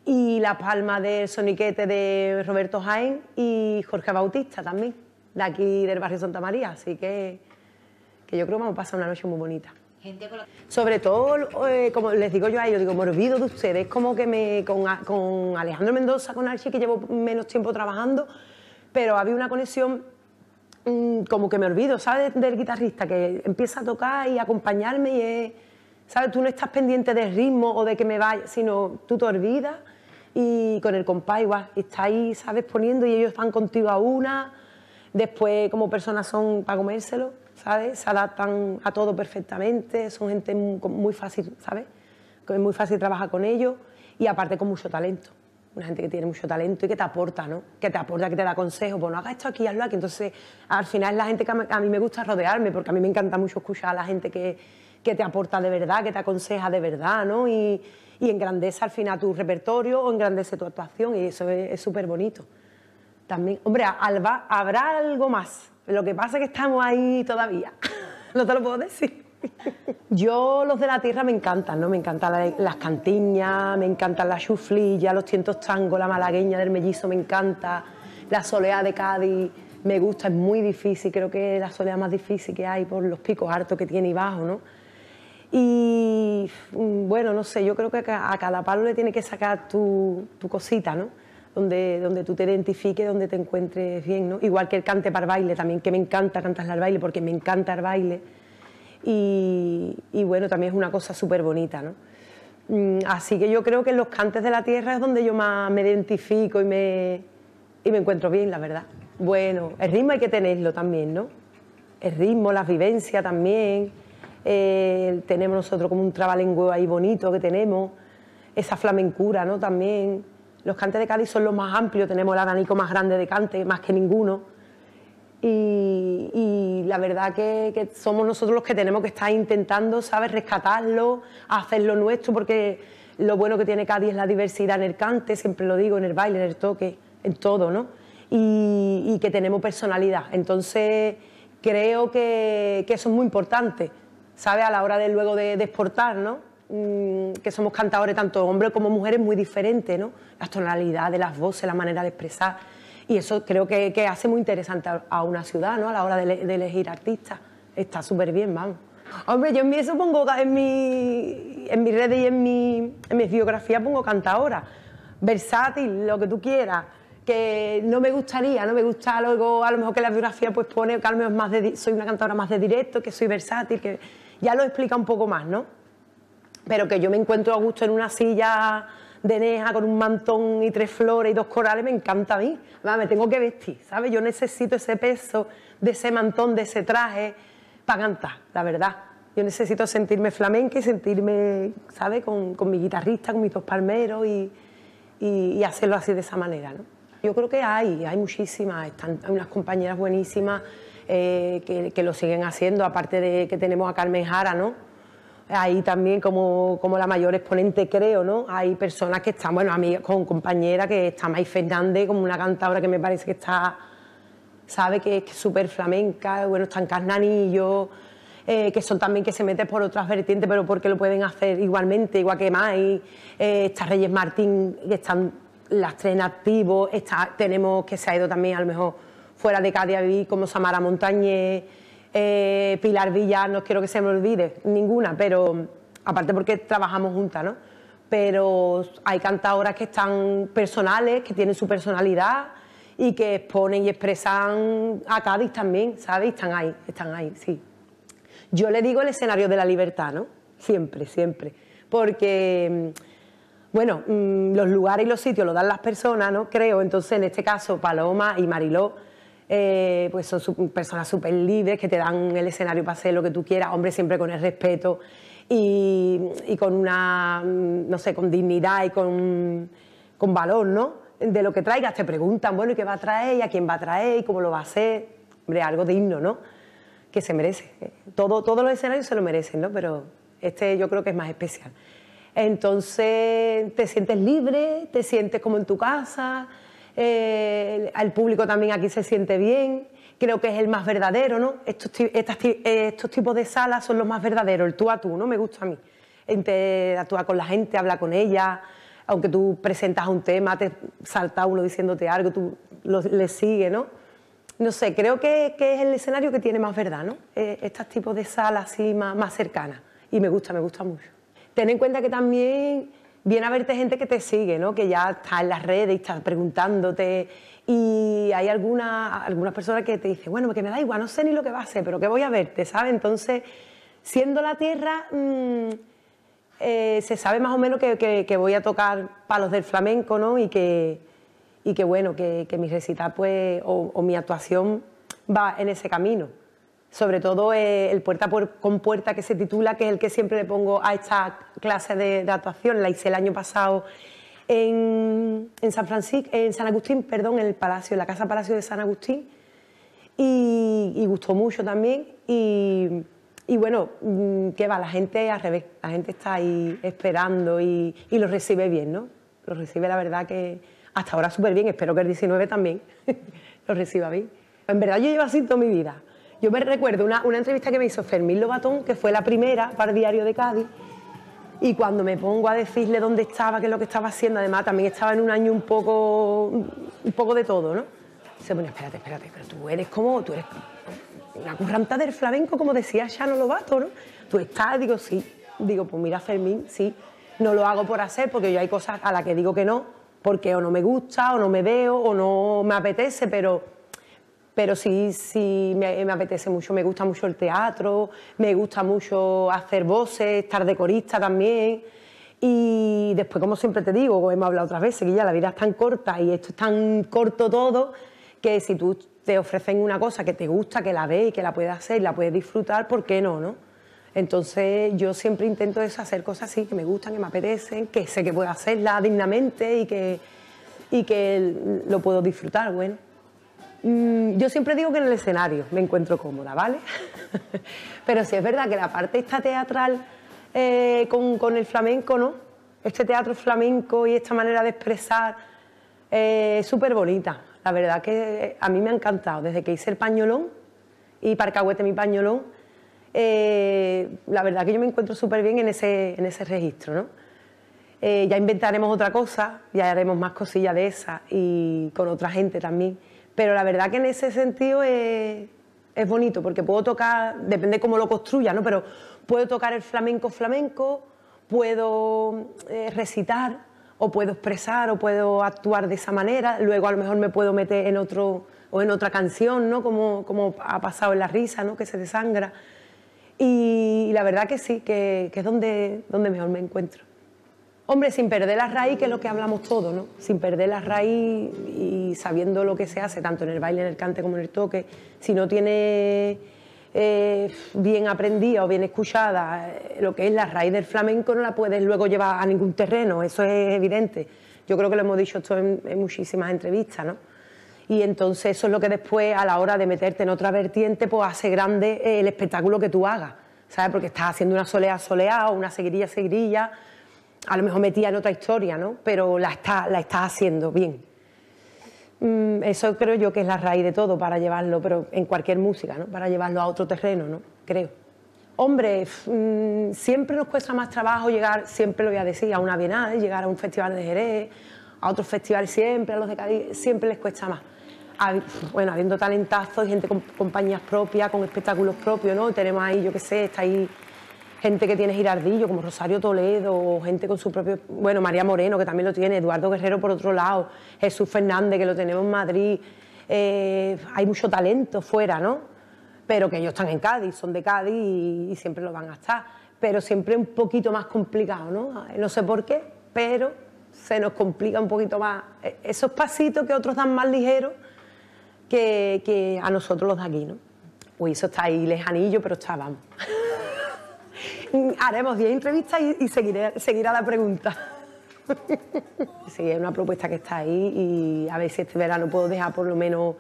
y la palma del soniquete de Roberto Jaén y Jorge Bautista también, de aquí del barrio Santa María, así que, que yo creo que vamos a pasar una noche muy bonita. Sobre todo, eh, como les digo yo a ellos, digo, me olvido de ustedes, como que me con, con Alejandro Mendoza, con Archie, que llevo menos tiempo trabajando, pero había una conexión mm, como que me olvido, ¿sabes? Del guitarrista, que empieza a tocar y acompañarme y es, ¿sabes? Tú no estás pendiente del ritmo o de que me vaya, sino tú te olvidas y con el compás igual, está ahí, ¿sabes? Poniendo y ellos van contigo a una, después como personas son para comérselo se adaptan a todo perfectamente, son gente muy fácil, ¿sabes? Es muy fácil trabajar con ellos y aparte con mucho talento. Una gente que tiene mucho talento y que te aporta, ¿no? Que te aporta, que te da consejos, Bueno, pues haga esto aquí, hazlo aquí. Entonces, al final es la gente que a mí me gusta rodearme, porque a mí me encanta mucho escuchar a la gente que, te aporta de verdad, que te aconseja de verdad, ¿no? Y, engrandece al final tu repertorio o engrandece tu actuación y eso es súper bonito. También, hombre, alba, habrá algo más, lo que pasa es que estamos ahí todavía. [laughs] No te lo puedo decir. [laughs] Yo los de la tierra me encantan, ¿no? Me encantan las cantiñas, me encantan las chuflillas, los tientos tangos, la malagueña del mellizo me encanta, la soleá de Cádiz me gusta, es muy difícil, creo que es la soleá más difícil que hay por los picos hartos que tiene y bajo, ¿no? Y mm, bueno, no sé, yo creo que a cada palo le tiene que sacar tu, tu cosita, ¿no? donde, tú te identifiques, donde te encuentres bien, ¿no? Igual que el cante para el baile también, que me encanta cantar al baile, porque me encanta el baile. Y, bueno, también es una cosa súper bonita, ¿no? Mm, así que yo creo que en los cantes de la tierra es donde yo más me identifico y me, y me encuentro bien, la verdad. Bueno, el ritmo hay que tenerlo también, ¿no? El ritmo, la vivencia también. Eh, tenemos nosotros como un trabalengue ahí bonito que tenemos. Esa flamencura, ¿no? También. Los cantes de Cádiz son los más amplios, tenemos el abanico más grande de cante, más que ninguno. Y, la verdad que, somos nosotros los que tenemos que estar intentando, ¿sabes?, rescatarlo, hacerlo nuestro, porque lo bueno que tiene Cádiz es la diversidad en el cante, siempre lo digo, en el baile, en el toque, en todo, ¿no? Y, que tenemos personalidad. Entonces, creo que, eso es muy importante, ¿sabes?, a la hora de luego de exportar, ¿no? Mm, que somos cantadores, tanto hombres como mujeres, muy diferentes, ¿no? Las tonalidades de las voces, la manera de expresar. Y eso creo que, hace muy interesante a, una ciudad, ¿no? A la hora de, elegir artistas. Está súper bien, vamos. Hombre, yo en mi, eso pongo, en, mi, en redes y en, mi, en pongo cantadora. Versátil, lo que tú quieras que no me gustaría, no me gusta luego a lo mejor que la biografía pues pone que más soy una cantadora más de directo, que soy versátil, que ya lo explica un poco más, ¿no? pero que yo me encuentro a gusto en una silla de neja con un mantón y tres flores y dos corales, me encanta a mí. me tengo que vestir, ¿sabes? Yo necesito ese peso de ese mantón, de ese traje, para cantar, la verdad. Yo necesito sentirme flamenca y sentirme, ¿sabes?, con, mi guitarrista, con mis dos palmeros y, hacerlo así de esa manera, ¿no? Yo creo que hay, hay muchísimas, están, hay unas compañeras buenísimas eh, que, que, lo siguen haciendo, aparte de que tenemos a Carmen Jara, ¿no? Ahí también, como, la mayor exponente, creo, ¿no? Hay personas que están, bueno, mí con compañera que está May Fernández, como una cantadora que me parece que está, sabe que es súper flamenca, bueno, están Carnanillo, eh, que son también que se meten por otras vertientes, pero porque lo pueden hacer igualmente, igual que May, eh, está Reyes Martín, que están las tres en activo, está, tenemos que se ha ido también a lo mejor fuera de Cádiz como Samara Montañez eh, Pilar Villa, no quiero que se me olvide, ninguna, pero mm, aparte porque trabajamos juntas, ¿no? Pero hay cantadoras que están personales, que tienen su personalidad y que exponen y expresan a Cádiz también, ¿sabes? Están ahí, están ahí, sí. Yo le digo el escenario de la libertad, ¿no? Siempre, siempre. Porque, mm, bueno, mm, los lugares y los sitios lo dan las personas, ¿no? Creo. Entonces, en este caso, Paloma y Mariló eh, pues son personas súper libres... que te dan el escenario para hacer lo que tú quieras, hombre, siempre con el respeto y, con una, mm, no sé, con dignidad y con, con, valor, ¿no? De lo que traigas, te preguntan, bueno, ¿y qué va a traer? ¿Y a quién va a traer? ¿Y cómo lo va a hacer? Hombre, algo digno, ¿no? Que se merece. Todo, todos los escenarios se lo merecen, ¿no? Pero este yo creo que es más especial. Entonces te sientes libre, te sientes como en tu casa, al eh, el público también aquí se siente bien, creo que es el más verdadero, ¿no? Eh, estos, tipos de salas son los más verdaderos, el tú a tú, ¿no? Me gusta a mí. ...actúa con la gente, habla con ella, aunque tú presentas un tema, te salta uno diciéndote algo, tú le sigues, ¿no? No sé, creo que, es el escenario que tiene más verdad, ¿no? Eh, estos tipos de salas así más, más cercanas. Y me gusta, me gusta mucho. Ten en cuenta que también viene a verte gente que te sigue, ¿no? que ya está en las redes y está preguntándote. Y hay alguna, algunas personas que te dicen, bueno, que me da igual, no sé ni lo que va a hacer, pero que voy a verte, ¿sabes? Entonces, siendo la tierra, mm, eh, se sabe más o menos que, que, voy a tocar palos del flamenco, ¿no? Y que, y que bueno, que, mi recita pues, o mi actuación va en ese camino sobre todo eh, el puerta con puerta que se titula, que es el que siempre le pongo a esta clase de, actuación, la hice el año pasado en, San Agustín, perdón, en el Palacio, la Casa Palacio de San Agustín, y, gustó mucho también, y, bueno, mm, que va, la gente la gente está ahí esperando y, y lo recibe bien, ¿no? Lo recibe la verdad que hasta ahora súper bien, espero que el 19 también [laughs] lo reciba bien. En verdad yo llevo así toda mi vida, yo me recuerdo una, entrevista que me hizo Fermín Lobatón, que fue la primera para el Diario de Cádiz, y cuando me pongo a decirle dónde estaba, qué es lo que estaba haciendo, además también estaba en un año un poco, un poco de todo, ¿no? Dice, bueno, espérate, espérate, pero tú eres como, tú eres una curranta del flamenco, como decía Shano Lobato, ¿no? Tú estás, digo, sí. Digo, pues mira, Fermín, sí. No lo hago por hacer, porque yo hay cosas a las que digo que no, porque o no me gusta, o no me veo, o no me apetece, pero pero sí, sí me, apetece mucho, me gusta mucho el teatro, me gusta mucho hacer voces, estar decorista también. Y después, como siempre te digo, hemos hablado otras veces, que ya la vida es tan corta y esto es tan corto todo, que si tú te ofrecen una cosa que te gusta, que la ves y que la puedes hacer, y la puedes disfrutar, ¿por qué no? no? Entonces yo siempre intento hacer cosas así que me gustan, que me apetecen, que sé que puedo hacerla dignamente y que, y que lo puedo disfrutar, bueno. Mm, yo siempre digo que en el escenario me encuentro cómoda, ¿vale? [laughs] Pero sí es verdad que la parte esta teatral eh, con, el flamenco, ¿no? Este teatro flamenco y esta manera de expresar eh, es súper bonita. La verdad que eh, a mí me ha encantado. Desde que hice el pañolón y Parcahuete mi pañolón, la verdad que yo me encuentro súper bien en ese, registro, ¿no? ya inventaremos otra cosa, ya haremos más cosillas de esa y con otra gente también. Pero la verdad que en ese sentido es, bonito, porque puedo tocar, depende cómo lo construya, ¿no? Pero puedo tocar el flamenco flamenco, puedo eh, recitar, o puedo expresar, o puedo actuar de esa manera. Luego a lo mejor me puedo meter en otro o en otra canción, ¿no? Como, como ha pasado en la risa, ¿no? Que se desangra. Y, la verdad que sí, que, que es donde, donde mejor me encuentro. Hombre, sin perder la raíz, que es lo que hablamos todos, ¿no? Sin perder la raíz y sabiendo lo que se hace, tanto en el baile, en el cante como en el toque. Si no tiene eh, bien aprendida o bien escuchada eh, lo que es la raíz del flamenco, no la puedes luego llevar a ningún terreno, eso es evidente. Yo creo que lo hemos dicho esto en, muchísimas entrevistas, ¿no? Y entonces eso es lo que después, a la hora de meterte en otra vertiente, pues hace grande el espectáculo que tú hagas, ¿sabes? Porque estás haciendo una solea soleada o una seguirilla seguirilla a lo mejor metía en otra historia, ¿no? Pero la está, la está haciendo bien. Mm, eso creo yo que es la raíz de todo para llevarlo, pero en cualquier música, ¿no? Para llevarlo a otro terreno, ¿no? Creo. Hombre, mm, siempre nos cuesta más trabajo llegar, siempre lo voy a decir, a una bienal, llegar a un festival de Jerez, a otro festival siempre, a los de Cádiz, siempre les cuesta más. bueno, habiendo talentazos, gente con compañías propias, con espectáculos propios, ¿no? Tenemos ahí, yo qué sé, está ahí gente que tiene Girardillo, como Rosario Toledo, o gente con su propio, bueno, María Moreno, que también lo tiene, Eduardo Guerrero por otro lado, Jesús Fernández, que lo tenemos en Madrid. Eh, hay mucho talento fuera, ¿no? Pero que ellos están en Cádiz, son de Cádiz y, siempre lo van a estar. Pero siempre un poquito más complicado, ¿no? No sé por qué, pero se nos complica un poquito más e, esos pasitos que otros dan más ligeros que, a nosotros los de aquí, ¿no? ...pues eso está ahí lejanillo, pero está, vamos. [laughs] haremos 10 entrevistas y, seguiré, seguirá la pregunta. [laughs] sí, es una propuesta que está ahí y a ver si este verano puedo dejar por lo menos,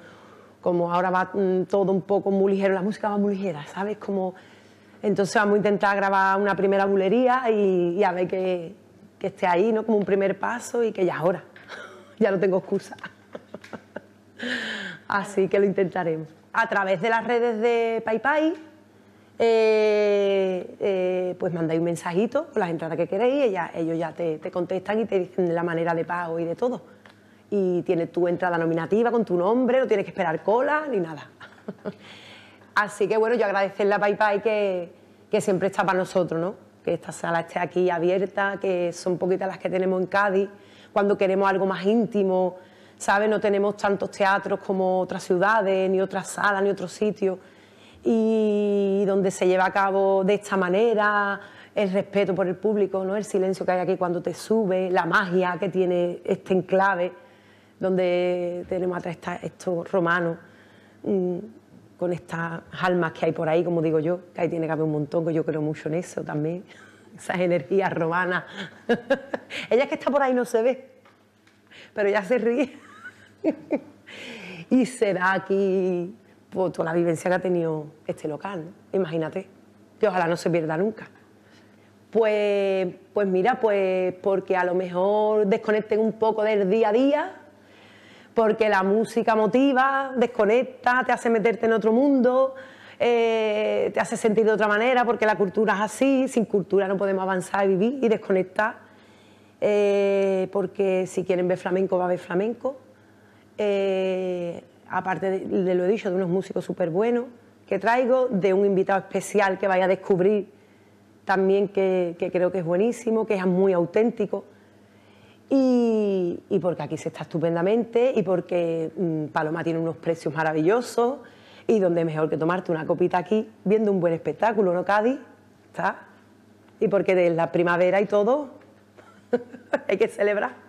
como ahora va mm, todo un poco muy ligero, la música va muy ligera, ¿sabes? Como, entonces vamos a intentar grabar una primera bulería y, a ver que, que, esté ahí, ¿no? Como un primer paso y que ya ahora [laughs] ya no tengo excusa. [laughs] Así que lo intentaremos. A través de las redes de PayPay. Eh, eh, pues mandáis un mensajito con las entradas que queréis, ellos ya te, contestan y te dicen la manera de pago y de todo. Y tienes tu entrada nominativa con tu nombre, no tienes que esperar cola ni nada. [laughs] Así que bueno, yo agradecerle a PayPay que, que siempre está para nosotros, ¿no? que esta sala esté aquí abierta, que son poquitas las que tenemos en Cádiz, cuando queremos algo más íntimo, ¿sabes? No tenemos tantos teatros como otras ciudades, ni otras salas, ni otros sitios y donde se lleva a cabo de esta manera el respeto por el público, ¿no? el silencio que hay aquí cuando te sube, la magia que tiene este enclave, donde tenemos atrás estos romanos mm, con estas almas que hay por ahí, como digo yo, que ahí tiene que haber un montón, que yo creo mucho en eso también, [laughs] esas energías romanas. [laughs] Ella que está por ahí no se ve, pero ella se ríe. [laughs] y será aquí toda la vivencia que ha tenido este local, imagínate, que ojalá no se pierda nunca. Pues, pues mira, pues porque a lo mejor desconecten un poco del día a día, porque la música motiva, desconecta, te hace meterte en otro mundo, eh, te hace sentir de otra manera, porque la cultura es así, sin cultura no podemos avanzar y vivir y desconectar, eh, porque si quieren ver flamenco va a ver flamenco. Eh, aparte de, lo he dicho, de unos músicos súper buenos que traigo, de un invitado especial que vaya a descubrir también que, creo que es buenísimo, que es muy auténtico. Y, porque aquí se está estupendamente y porque mm, Paloma tiene unos precios maravillosos y donde mejor que tomarte una copita aquí viendo un buen espectáculo, ¿no, Cadi? ¿Está? Y porque de la primavera y todo [laughs] hay que celebrar.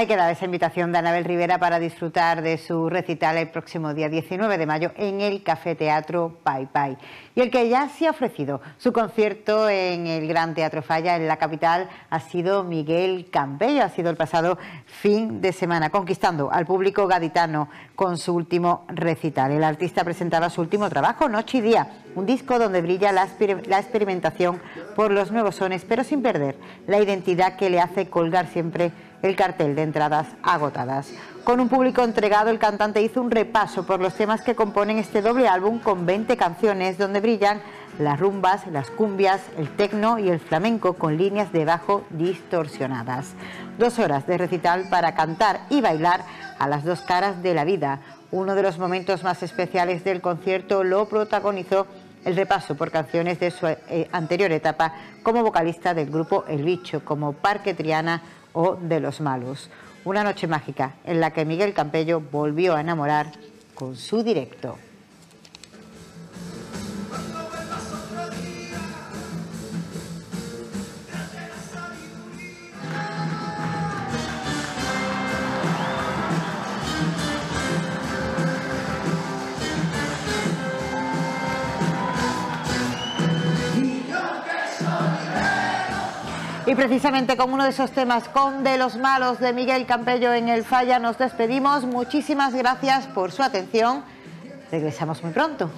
Ahí dar esa invitación de Anabel Rivera para disfrutar de su recital el próximo día 19 de mayo en el Café Teatro Pai Pai. Y el que ya se ha ofrecido su concierto en el Gran Teatro Falla en la capital ha sido Miguel Campello. Ha sido el pasado fin de semana, conquistando al público gaditano con su último recital. El artista presentaba su último trabajo, Noche y Día, un disco donde brilla la, la experimentación por los nuevos sones, pero sin perder la identidad que le hace colgar siempre el cartel de entradas agotadas. Con un público entregado, el cantante hizo un repaso por los temas que componen este doble álbum con 20 canciones donde brillan las rumbas, las cumbias, el tecno y el flamenco con líneas de bajo distorsionadas. Dos horas de recital para cantar y bailar a las dos caras de la vida. Uno de los momentos más especiales del concierto lo protagonizó el repaso por canciones de su eh, anterior etapa como vocalista del grupo El Bicho, como Parque Triana, o de los malos. Una noche mágica en la que Miguel Campello volvió a enamorar con su directo. Y precisamente con uno de esos temas, con De los Malos de Miguel Campello en el Falla, nos despedimos. Muchísimas gracias por su atención. Regresamos muy pronto.